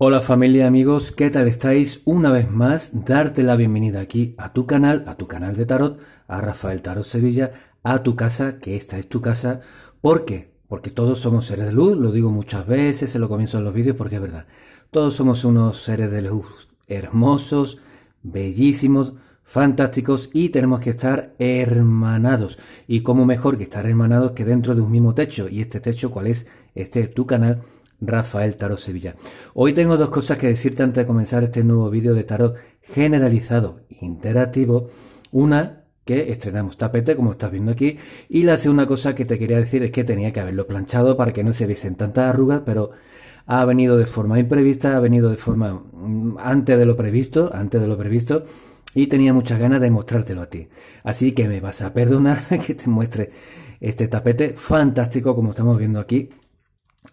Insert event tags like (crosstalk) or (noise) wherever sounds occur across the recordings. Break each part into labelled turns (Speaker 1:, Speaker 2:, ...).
Speaker 1: Hola familia amigos, ¿qué tal estáis? Una vez más, darte la bienvenida aquí a tu canal, a tu canal de tarot, a Rafael Tarot Sevilla, a tu casa, que esta es tu casa. ¿Por qué? Porque todos somos seres de luz, lo digo muchas veces, se lo comienzo en los vídeos porque es verdad. Todos somos unos seres de luz hermosos, bellísimos, fantásticos y tenemos que estar hermanados. Y cómo mejor que estar hermanados que dentro de un mismo techo. Y este techo, ¿cuál es? Este es tu canal Rafael Tarot Sevilla. Hoy tengo dos cosas que decirte antes de comenzar este nuevo vídeo de tarot generalizado interactivo. Una que estrenamos tapete, como estás viendo aquí, y la segunda cosa que te quería decir es que tenía que haberlo planchado para que no se viesen tantas arrugas, pero ha venido de forma imprevista, ha venido de forma mm, antes de lo previsto, antes de lo previsto, y tenía muchas ganas de mostrártelo a ti. Así que me vas a perdonar (laughs) que te muestre este tapete fantástico como estamos viendo aquí,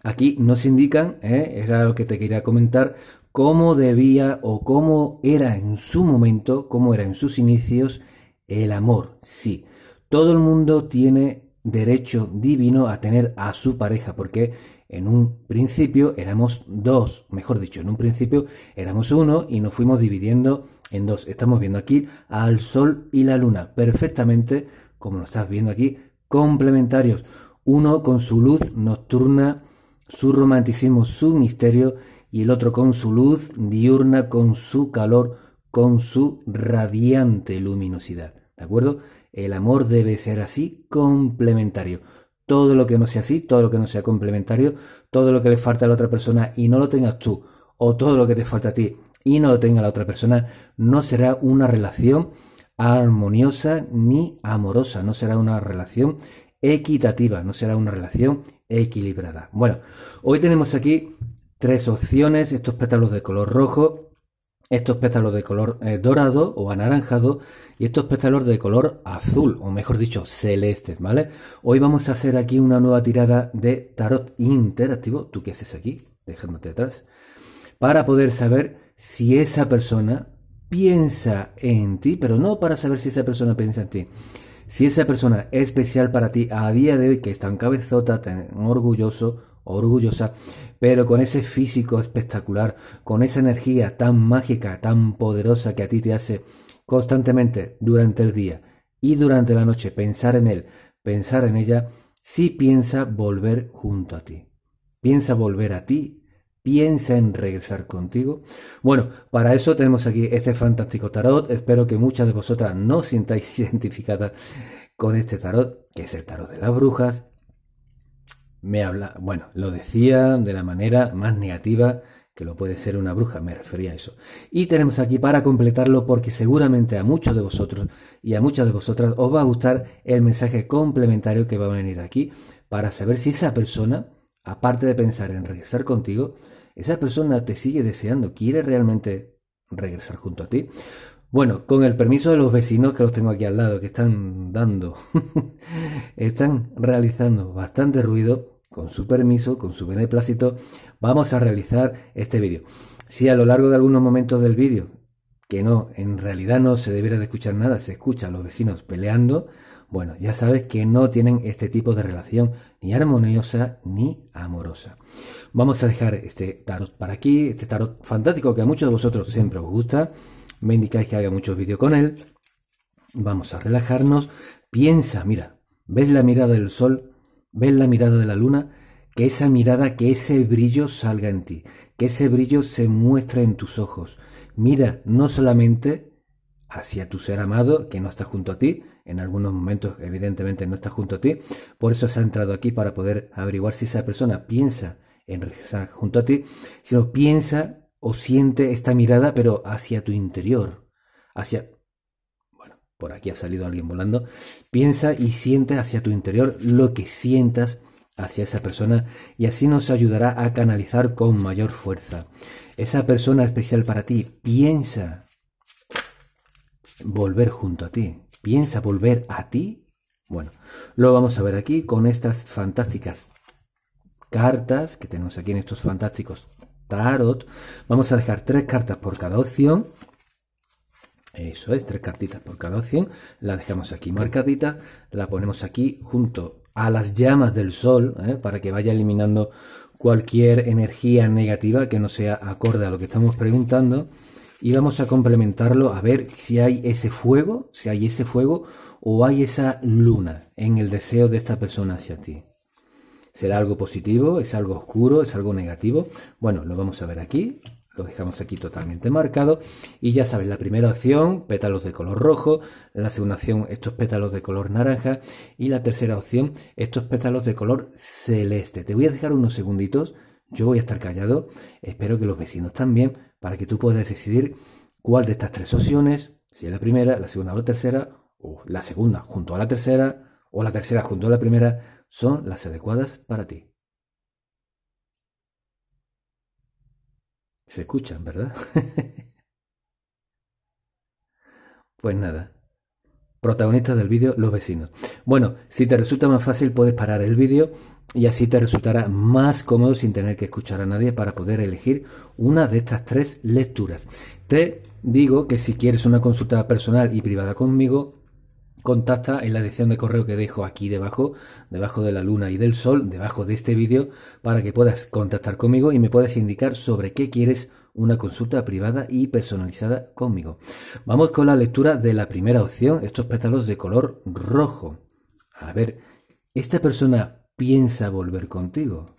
Speaker 1: Aquí nos indican, es ¿eh? era lo que te quería comentar, cómo debía o cómo era en su momento, cómo era en sus inicios el amor. Sí, todo el mundo tiene derecho divino a tener a su pareja, porque en un principio éramos dos, mejor dicho, en un principio éramos uno y nos fuimos dividiendo en dos. Estamos viendo aquí al Sol y la Luna, perfectamente, como lo estás viendo aquí, complementarios. Uno con su luz nocturna su romanticismo, su misterio, y el otro con su luz diurna, con su calor, con su radiante luminosidad. ¿De acuerdo? El amor debe ser así, complementario. Todo lo que no sea así, todo lo que no sea complementario, todo lo que le falta a la otra persona y no lo tengas tú, o todo lo que te falta a ti y no lo tenga la otra persona, no será una relación armoniosa ni amorosa, no será una relación equitativa, no será una relación equilibrada. Bueno, hoy tenemos aquí tres opciones, estos pétalos de color rojo, estos pétalos de color eh, dorado o anaranjado y estos pétalos de color azul o mejor dicho celestes, ¿vale? Hoy vamos a hacer aquí una nueva tirada de tarot interactivo, tú qué haces aquí, dejándote atrás, para poder saber si esa persona piensa en ti, pero no para saber si esa persona piensa en ti, si esa persona es especial para ti a día de hoy, que está tan cabezota, tan orgulloso, orgullosa, pero con ese físico espectacular, con esa energía tan mágica, tan poderosa que a ti te hace constantemente durante el día y durante la noche pensar en él, pensar en ella, si sí piensa volver junto a ti. Piensa volver a ti piensa en regresar contigo? Bueno, para eso tenemos aquí este fantástico tarot. Espero que muchas de vosotras no sintáis (laughs) identificadas con este tarot, que es el tarot de las brujas. Me habla, bueno, lo decía de la manera más negativa que lo puede ser una bruja, me refería a eso. Y tenemos aquí para completarlo porque seguramente a muchos de vosotros y a muchas de vosotras os va a gustar el mensaje complementario que va a venir aquí para saber si esa persona, aparte de pensar en regresar contigo, esa persona te sigue deseando, quiere realmente regresar junto a ti. Bueno, con el permiso de los vecinos que los tengo aquí al lado, que están dando, (laughs) están realizando bastante ruido, con su permiso, con su beneplácito, vamos a realizar este vídeo. Si a lo largo de algunos momentos del vídeo, que no, en realidad no se debiera de escuchar nada, se escucha a los vecinos peleando, bueno, ya sabes que no tienen este tipo de relación ni armoniosa ni amorosa. Vamos a dejar este tarot para aquí, este tarot fantástico que a muchos de vosotros siempre os gusta. Me indicáis que haga muchos vídeos con él. Vamos a relajarnos. Piensa, mira, ves la mirada del sol, ves la mirada de la luna, que esa mirada, que ese brillo salga en ti, que ese brillo se muestre en tus ojos. Mira no solamente hacia tu ser amado que no está junto a ti, en algunos momentos evidentemente no está junto a ti, por eso se ha entrado aquí para poder averiguar si esa persona piensa en regresar junto a ti, no piensa o siente esta mirada pero hacia tu interior, hacia... Bueno, por aquí ha salido alguien volando, piensa y siente hacia tu interior lo que sientas hacia esa persona y así nos ayudará a canalizar con mayor fuerza. Esa persona especial para ti piensa volver junto a ti. ¿Piensa volver a ti? Bueno, lo vamos a ver aquí con estas fantásticas cartas que tenemos aquí en estos fantásticos tarot. Vamos a dejar tres cartas por cada opción. Eso es, tres cartitas por cada opción. La dejamos aquí marcadita, La ponemos aquí junto a las llamas del sol ¿eh? para que vaya eliminando cualquier energía negativa que no sea acorde a lo que estamos preguntando y vamos a complementarlo a ver si hay ese fuego, si hay ese fuego o hay esa luna en el deseo de esta persona hacia ti. ¿Será algo positivo? ¿Es algo oscuro? ¿Es algo negativo? Bueno, lo vamos a ver aquí. Lo dejamos aquí totalmente marcado. Y ya sabes, la primera opción, pétalos de color rojo. La segunda opción, estos pétalos de color naranja. Y la tercera opción, estos pétalos de color celeste. Te voy a dejar unos segunditos yo voy a estar callado, espero que los vecinos también, para que tú puedas decidir cuál de estas tres opciones, si es la primera, la segunda o la tercera, o la segunda junto a la tercera, o la tercera junto a la primera, son las adecuadas para ti. Se escuchan, ¿verdad? (laughs) pues nada. Protagonistas del vídeo, los vecinos. Bueno, si te resulta más fácil puedes parar el vídeo y así te resultará más cómodo sin tener que escuchar a nadie para poder elegir una de estas tres lecturas. Te digo que si quieres una consulta personal y privada conmigo, contacta en la edición de correo que dejo aquí debajo, debajo de la luna y del sol, debajo de este vídeo, para que puedas contactar conmigo y me puedas indicar sobre qué quieres una consulta privada y personalizada conmigo. Vamos con la lectura de la primera opción, estos pétalos de color rojo. A ver, esta persona piensa volver contigo.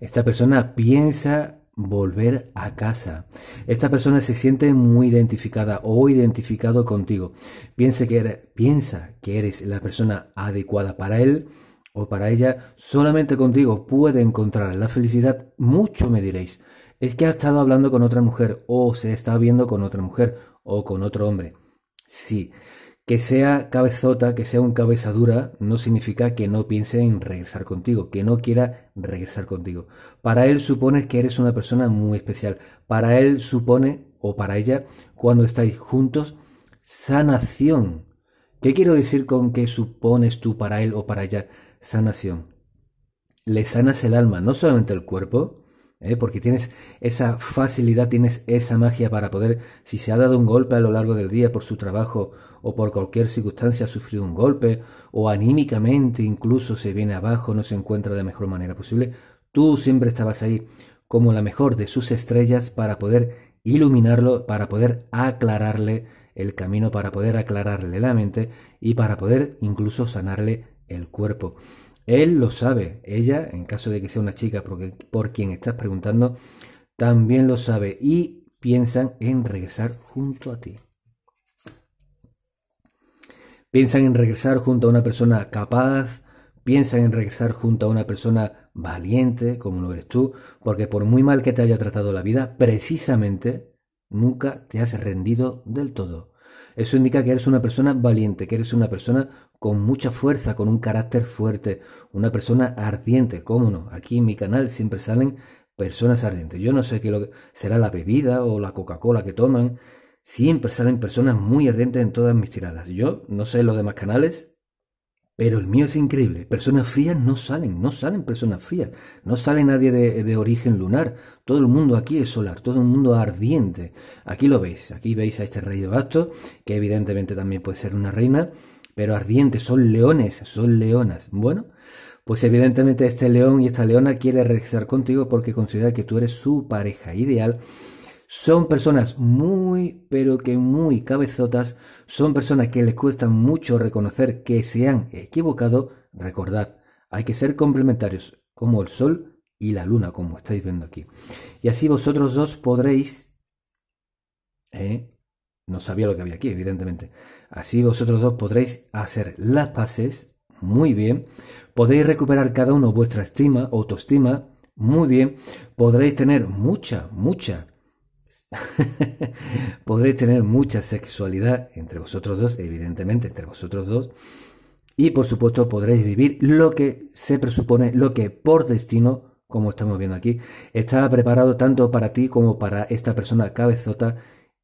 Speaker 1: Esta persona piensa volver a casa. Esta persona se siente muy identificada o identificado contigo. Piensa que, eres, piensa que eres la persona adecuada para él o para ella. Solamente contigo puede encontrar la felicidad. Mucho me diréis. Es que ha estado hablando con otra mujer o se está viendo con otra mujer o con otro hombre. Sí, que sea cabezota, que sea un cabeza dura, no significa que no piense en regresar contigo, que no quiera regresar contigo. Para él supone que eres una persona muy especial. Para él supone, o para ella, cuando estáis juntos, sanación. ¿Qué quiero decir con que supones tú para él o para ella sanación? Le sanas el alma, no solamente el cuerpo, ¿eh? porque tienes esa facilidad, tienes esa magia para poder, si se ha dado un golpe a lo largo del día por su trabajo o por cualquier circunstancia ha sufrido un golpe o anímicamente incluso se viene abajo, no se encuentra de la mejor manera posible, tú siempre estabas ahí como la mejor de sus estrellas para poder iluminarlo, para poder aclararle el camino, para poder aclararle la mente y para poder incluso sanarle el cuerpo. Él lo sabe, ella, en caso de que sea una chica porque, por quien estás preguntando, también lo sabe y piensan en regresar junto a ti. Piensan en regresar junto a una persona capaz, piensan en regresar junto a una persona valiente, como lo eres tú, porque por muy mal que te haya tratado la vida, precisamente nunca te has rendido del todo. Eso indica que eres una persona valiente, que eres una persona con mucha fuerza, con un carácter fuerte, una persona ardiente, cómo no. Aquí en mi canal siempre salen personas ardientes. Yo no sé qué lo será la bebida o la Coca-Cola que toman. Siempre salen personas muy ardientes en todas mis tiradas. Yo no sé los demás canales, pero el mío es increíble. Personas frías no salen, no salen personas frías. No sale nadie de, de origen lunar. Todo el mundo aquí es solar, todo el mundo ardiente. Aquí lo veis, aquí veis a este rey de bastos, que evidentemente también puede ser una reina pero ardientes, son leones, son leonas. Bueno, pues evidentemente este león y esta leona quiere regresar contigo porque considera que tú eres su pareja ideal. Son personas muy, pero que muy cabezotas, son personas que les cuesta mucho reconocer que se han equivocado. Recordad, hay que ser complementarios, como el sol y la luna, como estáis viendo aquí. Y así vosotros dos podréis ¿eh? No sabía lo que había aquí, evidentemente. Así vosotros dos podréis hacer las paces muy bien. Podéis recuperar cada uno vuestra estima, autoestima, muy bien. Podréis tener mucha, mucha. (laughs) podréis tener mucha sexualidad entre vosotros dos, evidentemente, entre vosotros dos. Y por supuesto podréis vivir lo que se presupone, lo que por destino, como estamos viendo aquí, está preparado tanto para ti como para esta persona cabezota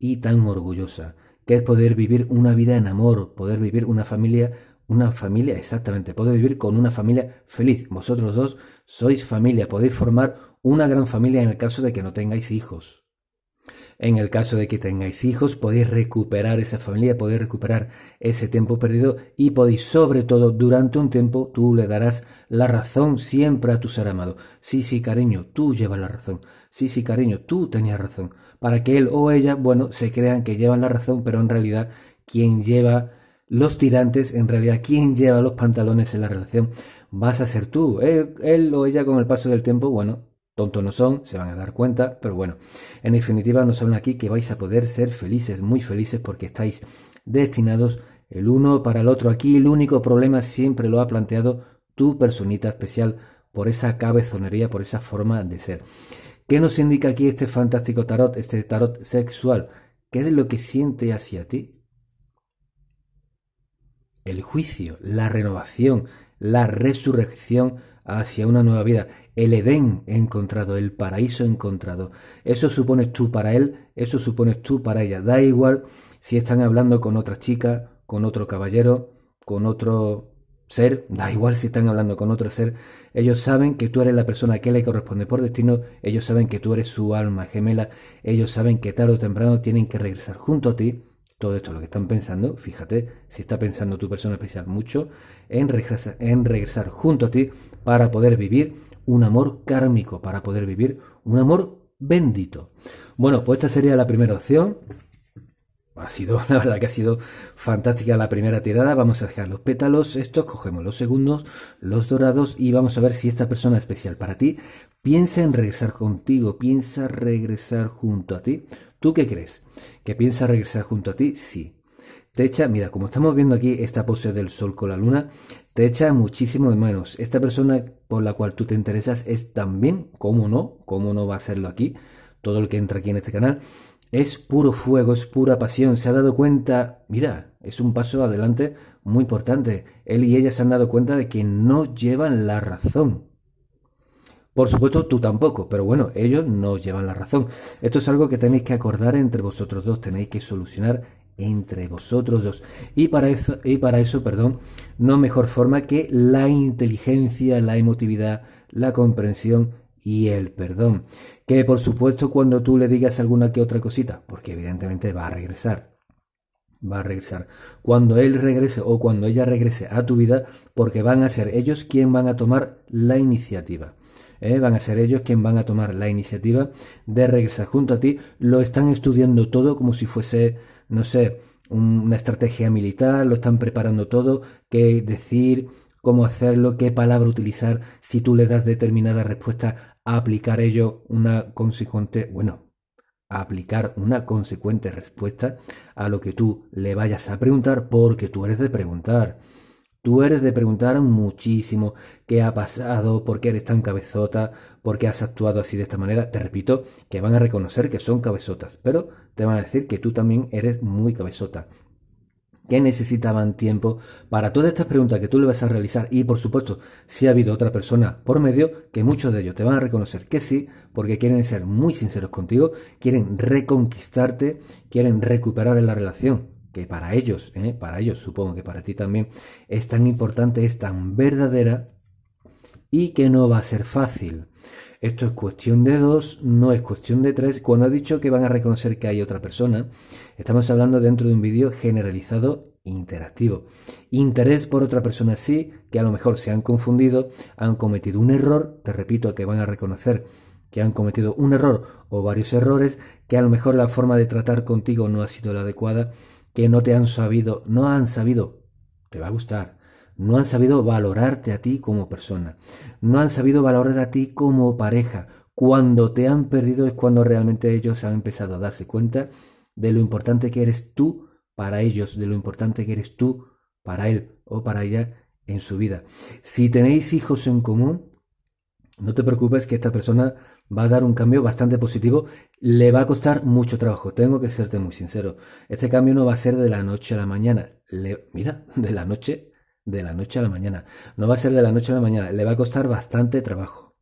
Speaker 1: y tan orgullosa, que es poder vivir una vida en amor, poder vivir una familia, una familia exactamente, poder vivir con una familia feliz. Vosotros dos sois familia, podéis formar una gran familia en el caso de que no tengáis hijos. En el caso de que tengáis hijos, podéis recuperar esa familia, podéis recuperar ese tiempo perdido y podéis, sobre todo, durante un tiempo, tú le darás la razón siempre a tu ser amado. Sí, sí, cariño, tú llevas la razón. Sí, sí, cariño, tú tenías razón. Para que él o ella, bueno, se crean que llevan la razón, pero en realidad quien lleva los tirantes, en realidad quien lleva los pantalones en la relación, vas a ser tú. Eh, él, o ella con el paso del tiempo, bueno, tontos no son, se van a dar cuenta, pero bueno, en definitiva nos hablan aquí que vais a poder ser felices, muy felices, porque estáis destinados el uno para el otro. Aquí el único problema siempre lo ha planteado tu personita especial por esa cabezonería, por esa forma de ser. ¿Qué nos indica aquí este fantástico tarot, este tarot sexual? ¿Qué es lo que siente hacia ti? El juicio, la renovación, la resurrección hacia una nueva vida, el Edén encontrado, el paraíso encontrado. Eso supones tú para él, eso supones tú para ella. Da igual si están hablando con otra chica, con otro caballero, con otro ser, da igual si están hablando con otro ser, ellos saben que tú eres la persona que le corresponde por destino, ellos saben que tú eres su alma gemela, ellos saben que tarde o temprano tienen que regresar junto a ti. Todo esto es lo que están pensando, fíjate, si está pensando tu persona especial mucho, en regresar, en regresar junto a ti para poder vivir un amor kármico, para poder vivir un amor bendito. Bueno, pues esta sería la primera opción ha sido, (laughs) la verdad que ha sido fantástica la primera tirada. Vamos a dejar los pétalos, estos, cogemos los segundos, los dorados y vamos a ver si esta persona especial para ti piensa en regresar contigo, piensa regresar junto a ti. ¿Tú qué crees? ¿Que piensa regresar junto a ti? Sí. Te echa, mira, como estamos viendo aquí esta pose del sol con la luna, te echa muchísimo de manos Esta persona por la cual tú te interesas es también, cómo no, cómo no va a serlo aquí, todo el que entra aquí en este canal, es puro fuego, es pura pasión. Se ha dado cuenta, mira, es un paso adelante muy importante. Él y ella se han dado cuenta de que no llevan la razón. Por supuesto, tú tampoco, pero bueno, ellos no llevan la razón. Esto es algo que tenéis que acordar entre vosotros dos, tenéis que solucionar entre vosotros dos. Y para eso, y para eso perdón, no mejor forma que la inteligencia, la emotividad, la comprensión y el perdón. Que por supuesto cuando tú le digas alguna que otra cosita, porque evidentemente va a regresar, va a regresar. Cuando él regrese o cuando ella regrese a tu vida, porque van a ser ellos quienes van a tomar la iniciativa. ¿eh? van a ser ellos quienes van a tomar la iniciativa de regresar junto a ti. Lo están estudiando todo como si fuese, no sé, una estrategia militar, lo están preparando todo, qué decir, cómo hacerlo, qué palabra utilizar, si tú le das determinada respuesta, aplicar ello una consecuente, bueno, aplicar una consecuente respuesta a lo que tú le vayas a preguntar, porque tú eres de preguntar. Tú eres de preguntar muchísimo qué ha pasado, por qué eres tan cabezota, por qué has actuado así de esta manera. Te repito que van a reconocer que son cabezotas, pero te van a decir que tú también eres muy cabezota que necesitaban tiempo para todas estas preguntas que tú le vas a realizar y por supuesto si ha habido otra persona por medio que muchos de ellos te van a reconocer que sí porque quieren ser muy sinceros contigo, quieren reconquistarte, quieren recuperar la relación que para ellos, ¿eh? para ellos supongo que para ti también es tan importante, es tan verdadera y que no va a ser fácil. Esto es cuestión de dos, no es cuestión de tres. Cuando ha dicho que van a reconocer que hay otra persona, estamos hablando dentro de un vídeo generalizado interactivo. Interés por otra persona sí, que a lo mejor se han confundido, han cometido un error, te repito que van a reconocer que han cometido un error o varios errores, que a lo mejor la forma de tratar contigo no ha sido la adecuada, que no te han sabido, no han sabido, te va a gustar, no han sabido valorarte a ti como persona. No han sabido valorar a ti como pareja. Cuando te han perdido es cuando realmente ellos han empezado a darse cuenta de lo importante que eres tú para ellos, de lo importante que eres tú para él o para ella en su vida. Si tenéis hijos en común, no te preocupes que esta persona va a dar un cambio bastante positivo. Le va a costar mucho trabajo, tengo que serte muy sincero. Este cambio no va a ser de la noche a la mañana. mira, de la noche de la noche a la mañana. No va a ser de la noche a la mañana, le va a costar bastante trabajo.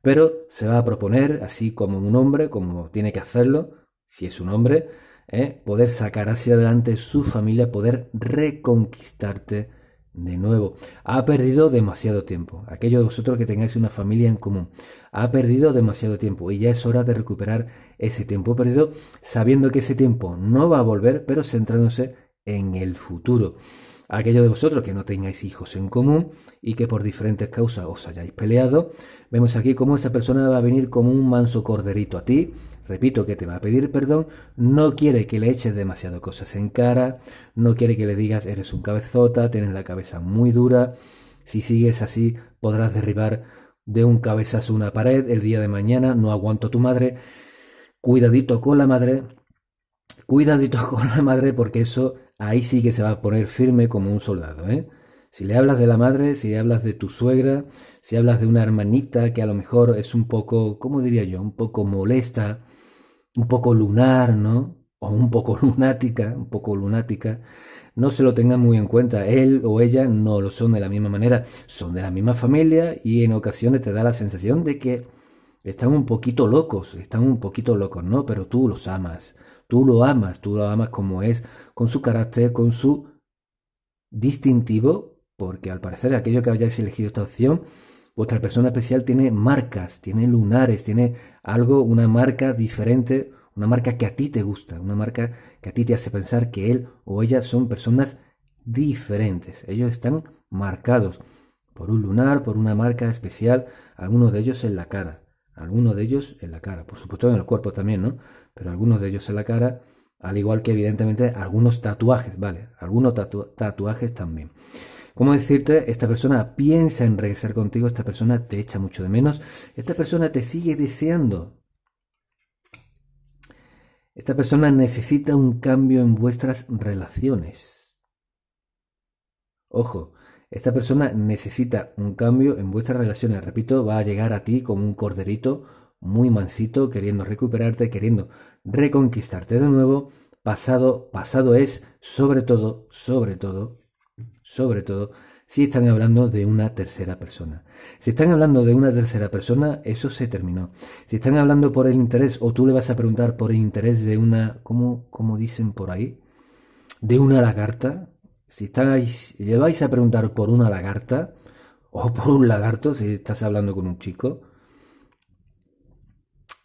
Speaker 1: Pero se va a proponer, así como un hombre, como tiene que hacerlo, si es un hombre, eh, poder sacar hacia adelante su familia, poder reconquistarte de nuevo. Ha perdido demasiado tiempo. Aquellos de vosotros que tengáis una familia en común, ha perdido demasiado tiempo y ya es hora de recuperar ese tiempo perdido, sabiendo que ese tiempo no va a volver, pero centrándose en el futuro aquellos de vosotros que no tengáis hijos en común y que por diferentes causas os hayáis peleado. Vemos aquí cómo esa persona va a venir como un manso corderito a ti, repito que te va a pedir perdón, no quiere que le eches demasiado cosas en cara, no quiere que le digas eres un cabezota, tienes la cabeza muy dura, si sigues así podrás derribar de un cabezazo una pared el día de mañana, no aguanto a tu madre, cuidadito con la madre, cuidadito (laughs) con la madre porque eso ahí sí que se va a poner firme como un soldado, ¿eh? Si le hablas de la madre, si le hablas de tu suegra, si hablas de una hermanita que a lo mejor es un poco, ¿cómo diría yo? Un poco molesta, un poco lunar, ¿no? O un poco (laughs) lunática, un poco lunática. No se lo tengan muy en cuenta. Él o ella no lo son de la misma manera. Son de la misma familia y en ocasiones te da la sensación de que están un poquito locos, están un poquito locos, ¿no? Pero tú los amas. Tú lo amas, tú lo amas como es, con su carácter, con su distintivo, porque al parecer aquello que hayáis elegido esta opción, vuestra persona especial tiene marcas, tiene lunares, tiene algo, una marca diferente, una marca que a ti te gusta, una marca que a ti te hace pensar que él o ella son personas diferentes. Ellos están marcados por un lunar, por una marca especial, algunos de ellos en la cara. Algunos de ellos en la cara, por supuesto en el cuerpo también, ¿no? Pero algunos de ellos en la cara, al igual que evidentemente algunos tatuajes, ¿vale? Algunos tatuajes también. ¿Cómo decirte? Esta persona piensa en regresar contigo, esta persona te echa mucho de menos, esta persona te sigue deseando. Esta persona necesita un cambio en vuestras relaciones. Ojo, esta persona necesita un cambio en vuestras relaciones. Repito, va a llegar a ti como un corderito muy mansito, queriendo recuperarte, queriendo reconquistarte de nuevo. Pasado, pasado es, sobre todo, sobre todo, sobre todo, si están hablando de una tercera persona. Si están hablando de una tercera persona, eso se terminó. Si están hablando por el interés, o tú le vas a preguntar por el interés de una, ¿cómo, cómo dicen por ahí? De una lagarta, si estáis, le vais a preguntar por una lagarta o por un lagarto si estás hablando con un chico.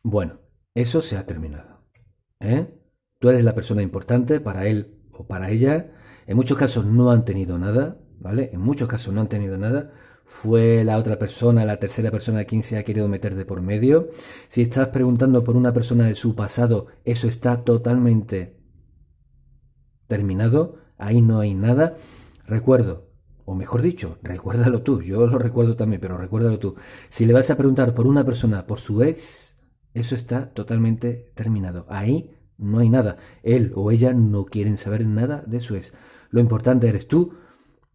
Speaker 1: Bueno, eso se ha terminado. ¿eh? Tú eres la persona importante para él o para ella. En muchos casos no han tenido nada, ¿vale? En muchos casos no han tenido nada. Fue la otra persona, la tercera persona quien se ha querido meter de por medio. Si estás preguntando por una persona de su pasado, eso está totalmente terminado ahí no hay nada. Recuerdo, o mejor dicho, (laughs) recuérdalo tú, yo lo recuerdo también, pero recuérdalo tú. Si le vas a preguntar por una persona, por su ex, eso está totalmente terminado. Ahí no hay nada. Él o ella no quieren saber nada de su ex. Lo importante eres tú.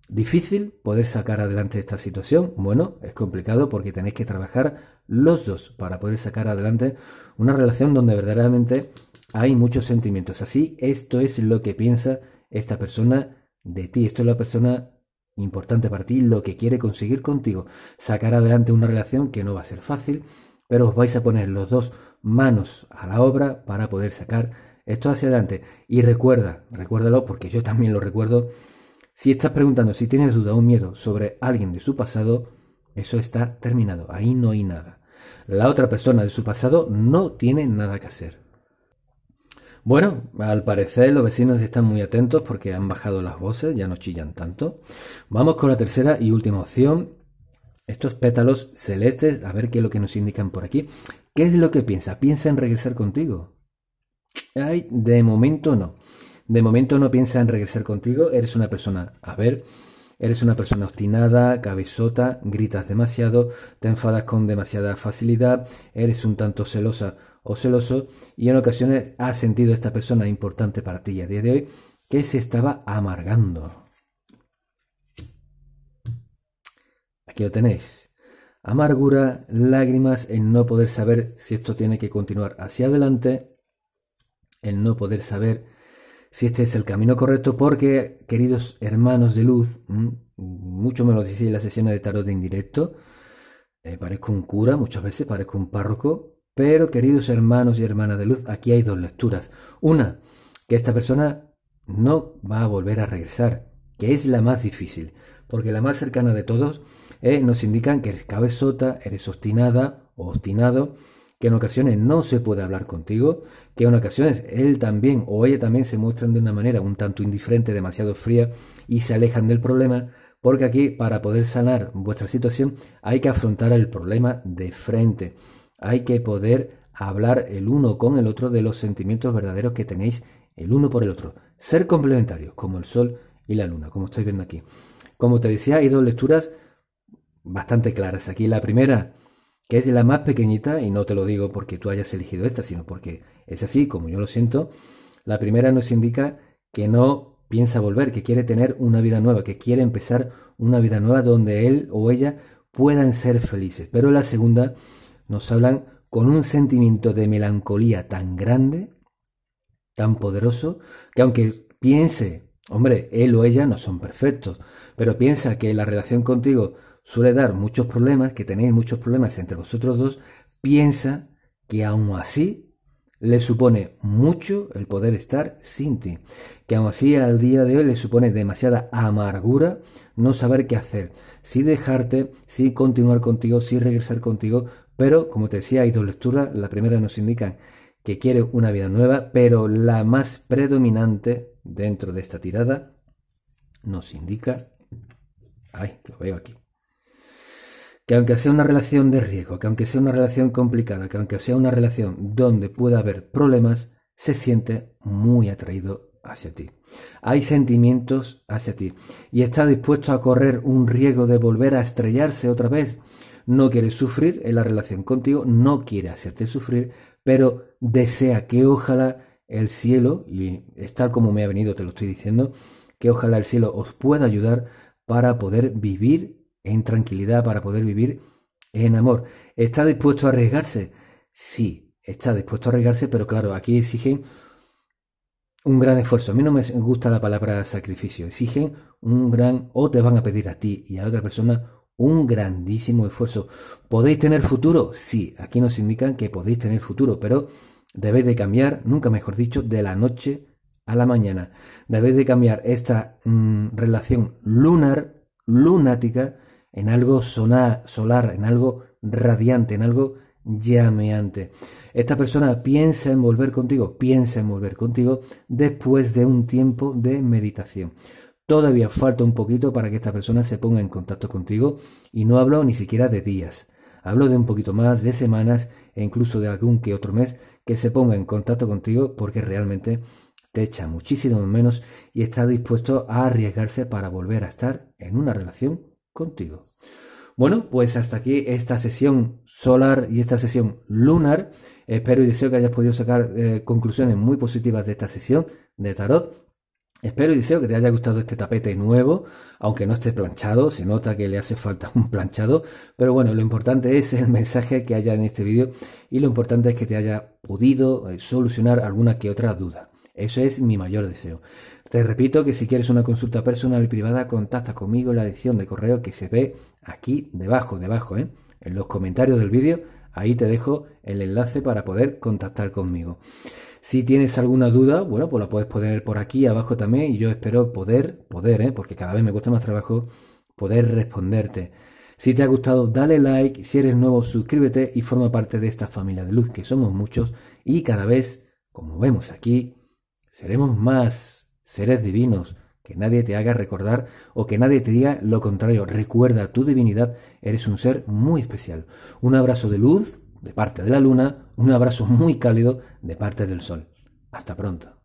Speaker 1: Difícil poder sacar adelante esta situación. Bueno, es complicado porque tenéis que trabajar los dos para poder sacar adelante una relación donde verdaderamente hay muchos sentimientos. Así, esto es lo que piensa esta persona de ti. Esto es la persona importante para ti, lo que quiere conseguir contigo. Sacar adelante una relación que no va a ser fácil, pero os vais a poner los dos manos a la obra para poder sacar esto hacia adelante. Y recuerda, recuérdalo porque yo también lo recuerdo. Si estás preguntando si tienes duda o miedo sobre alguien de su pasado, eso está terminado. Ahí no hay nada. La otra persona de su pasado no tiene nada que hacer. Bueno, al parecer los vecinos están muy atentos porque han bajado las voces, ya no chillan tanto. Vamos con la tercera y última opción. Estos pétalos celestes, a ver qué es lo que nos indican por aquí. ¿Qué es lo que piensa? ¿Piensa en regresar contigo? Ay, de momento no. De momento no piensa en regresar contigo. Eres una persona, a ver, eres una persona obstinada, cabezota, gritas demasiado, te enfadas con demasiada facilidad, eres un tanto celosa o celoso y en ocasiones ha sentido esta persona importante para ti a día de hoy que se estaba amargando. Aquí lo tenéis. Amargura, lágrimas, el no poder saber si esto tiene que continuar hacia adelante, el no poder saber si este es el camino correcto, porque, queridos hermanos de luz, mucho menos en las sesión de tarot de indirecto, eh, parezco un cura, muchas veces parezco un párroco, pero, queridos hermanos y hermanas de luz, aquí hay dos lecturas. Una, que esta persona no va a volver a regresar, que es la más difícil, porque la más cercana de todos eh, nos indican que eres cabezota, eres obstinada o obstinado, que en ocasiones no se puede hablar contigo, que en ocasiones él también o ella también se muestran de una manera un tanto indiferente, demasiado fría y se alejan del problema, porque aquí para poder sanar vuestra situación hay que afrontar el problema de frente hay que poder hablar el uno con el otro de los sentimientos verdaderos que tenéis el uno por el otro. Ser complementarios, como el sol y la luna, como estáis viendo aquí. Como te decía, hay dos lecturas bastante claras aquí. La primera, que es la más pequeñita, y no te lo digo porque tú hayas elegido esta, sino porque es así, como yo lo siento. La primera nos indica que no piensa volver, que quiere tener una vida nueva, que quiere empezar una vida nueva donde él o ella puedan ser felices. Pero la segunda nos hablan con un sentimiento de melancolía tan grande, tan poderoso, que aunque piense, hombre, él o ella no son perfectos, pero piensa que la relación contigo suele dar muchos problemas, que tenéis muchos problemas entre vosotros dos, piensa que aún así le supone mucho el poder estar sin ti, que aún así al día de hoy le supone demasiada amargura no saber qué hacer, si dejarte, si continuar contigo, si regresar contigo, pero, como te decía, hay dos lecturas. La primera nos indica que quiere una vida nueva, pero la más predominante dentro de esta tirada nos indica... Ay, lo veo aquí. Que aunque sea una relación de riesgo, que aunque sea una relación complicada, que aunque sea una relación donde pueda haber problemas, se siente muy atraído hacia ti. Hay sentimientos hacia ti y está dispuesto a correr un riesgo de volver a estrellarse otra vez no quiere sufrir en la relación contigo, no quiere hacerte sufrir, pero desea que ojalá el cielo, y es tal como me ha venido, te lo estoy diciendo, que ojalá el cielo os pueda ayudar para poder vivir en tranquilidad, para poder vivir en amor. ¿Está dispuesto a arriesgarse? Sí, está dispuesto a arriesgarse, pero claro, aquí exigen un gran esfuerzo. A mí no me gusta la palabra sacrificio. Exigen un gran, o te van a pedir a ti y a otra persona un grandísimo esfuerzo. ¿Podéis tener futuro? Sí, aquí nos indican que podéis tener futuro, pero debéis de cambiar, nunca mejor dicho, de la noche a la mañana. Debéis de cambiar esta mm, relación lunar, lunática, en algo solar, en algo radiante, en algo llameante. Esta persona piensa en volver contigo, piensa en volver contigo después de un tiempo de meditación. Todavía falta un poquito para que esta persona se ponga en contacto contigo y no hablo ni siquiera de días. Hablo de un poquito más, de semanas e incluso de algún que otro mes que se ponga en contacto contigo porque realmente te echa muchísimo menos y está dispuesto a arriesgarse para volver a estar en una relación contigo. Bueno, pues hasta aquí esta sesión solar y esta sesión lunar. Espero y deseo que hayas podido sacar eh, conclusiones muy positivas de esta sesión de tarot. Espero y deseo que te haya gustado este tapete nuevo, aunque no esté planchado, se nota que le hace falta un planchado, pero bueno, lo importante es el mensaje que haya en este vídeo y lo importante es que te haya podido eh, solucionar alguna que otra duda. Eso es mi mayor deseo. Te repito que si quieres una consulta personal y privada, contacta conmigo en la edición de correo que se ve aquí debajo, debajo, ¿eh? en los comentarios del vídeo. Ahí te dejo el enlace para poder contactar conmigo. Si tienes alguna duda, bueno, pues la puedes poner por aquí abajo también y yo espero poder, poder, ¿eh? porque cada vez me cuesta más trabajo poder responderte. Si te ha gustado, dale like, si eres nuevo, suscríbete y forma parte de esta familia de luz que somos muchos y cada vez, como vemos aquí, seremos más seres divinos. Que nadie te haga recordar o que nadie te diga lo contrario. Recuerda tu divinidad, eres un ser muy especial. Un abrazo de luz de parte de la luna un abrazo muy cálido de parte del sol. Hasta pronto.